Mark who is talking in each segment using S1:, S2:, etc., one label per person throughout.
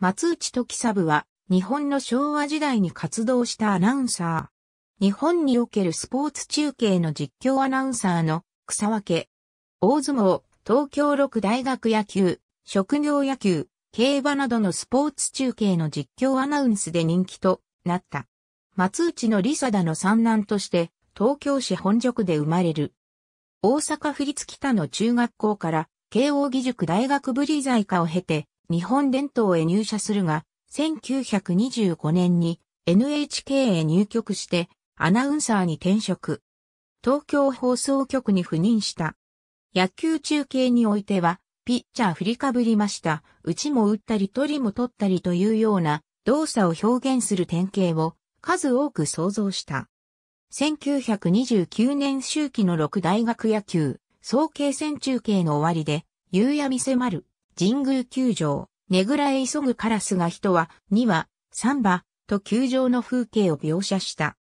S1: 松内時三は、日本の昭和時代に活動したアナウンサー。日本におけるスポーツ中継の実況アナウンサーの草分け。大相撲、東京六大学野球、職業野球、競馬などのスポーツ中継の実況アナウンスで人気となった。松内のリサダの三男として、東京市本塾で生まれる。大阪府立北の中学校から、慶応義塾大学リ理財科を経て、日本伝統へ入社するが、1925年に NHK へ入局してアナウンサーに転職。東京放送局に赴任した。野球中継においては、ピッチャー振りかぶりました。打ちも打ったり取りも取ったりというような動作を表現する典型を数多く想像した。1929年秋季の六大学野球、総計戦中継の終わりで、夕闇迫る神宮球場、ねぐらへ急ぐカラスが人は、2話、3バ、と球場の風景を描写した。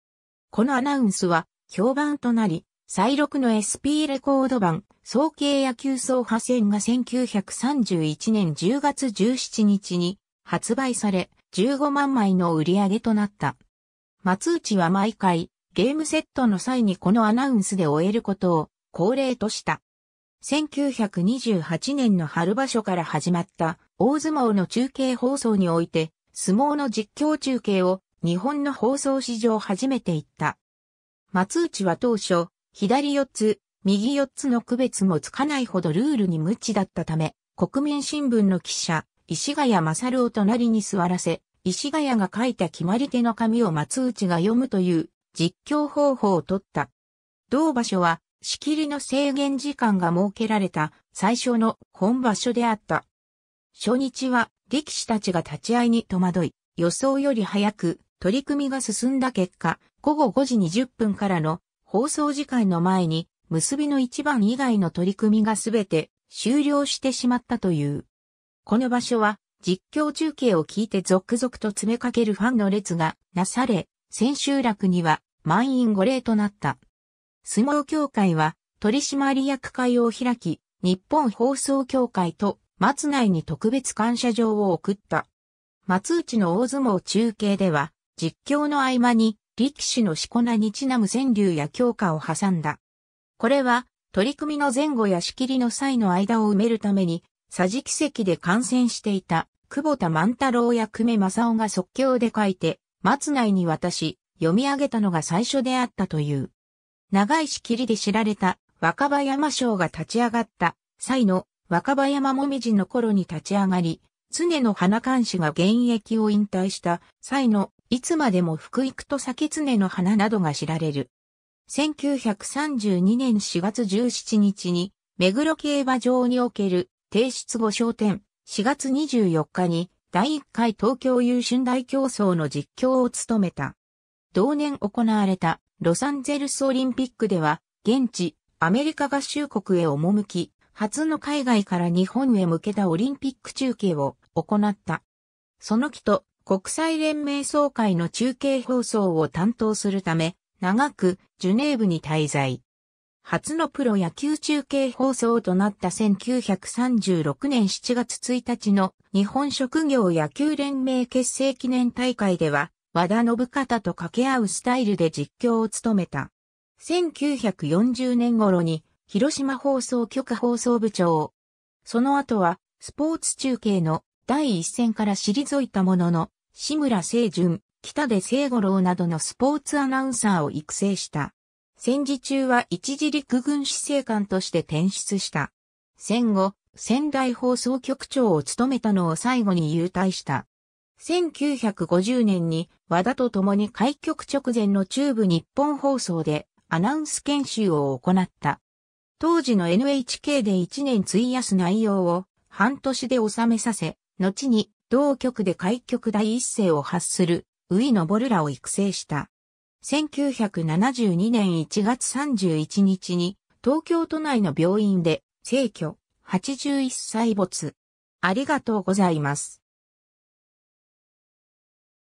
S1: このアナウンスは、評判となり、再録の SP レコード版、総計野球総派戦が1931年10月17日に発売され、15万枚の売り上げとなった。松内は毎回、ゲームセットの際にこのアナウンスで終えることを恒例とした。1928年の春場所から始まった大相撲の中継放送において、相撲の実況中継を日本の放送史上初めて行った。松内は当初、左四つ、右四つの区別もつかないほどルールに無知だったため、国民新聞の記者、石ヶ谷勝を隣に座らせ、石ヶ谷が書いた決まり手の紙を松内が読むという実況方法を取った。同場所は仕切りの制限時間が設けられた最初の本場所であった。初日は力士たちが立ち会いに戸惑い、予想より早く取り組みが進んだ結果、午後5時20分からの放送時間の前に結びの一番以外の取り組みがすべて終了してしまったという。この場所は実況中継を聞いて続々と詰めかけるファンの列がなされ、千秋楽には満員御礼となった。相撲協会は取締役会を開き、日本放送協会と松内に特別感謝状を送った。松内の大相撲中継では、実況の合間に力士のしこ名にちなむ川柳や強化を挟んだ。これは、取り組みの前後や仕切りの際の間を埋めるために、佐治奇跡で観戦していた、久保田万太郎や久米正夫が即興で書いて、松内に渡し、読み上げたのが最初であったという。長い仕切りで知られた若葉山省が立ち上がった際の若葉山もみじの頃に立ち上がり、常の花監視が現役を引退した際のいつまでも福育と酒常の花などが知られる。1932年4月17日に目黒競馬場における提出後商店4月24日に第1回東京優春大競争の実況を務めた。同年行われたロサンゼルスオリンピックでは、現地、アメリカ合衆国へ赴き、初の海外から日本へ向けたオリンピック中継を行った。その期と国際連盟総会の中継放送を担当するため、長くジュネーブに滞在。初のプロ野球中継放送となった1936年7月1日の日本職業野球連盟結成記念大会では和田信方と掛け合うスタイルで実況を務めた。1940年頃に広島放送局放送部長その後はスポーツ中継の第一線から退いたものの、志村聖純、北出聖五郎などのスポーツアナウンサーを育成した。戦時中は一時陸軍司令官として転出した。戦後、仙台放送局長を務めたのを最後に優退した。1950年に和田と共に開局直前の中部日本放送でアナウンス研修を行った。当時の NHK で1年費やす内容を半年で収めさせ、後に同局で開局第一声を発する、ウイ・ノボルらを育成した。1972年1月31日に東京都内の病院で逝去81歳没。ありがとうございます。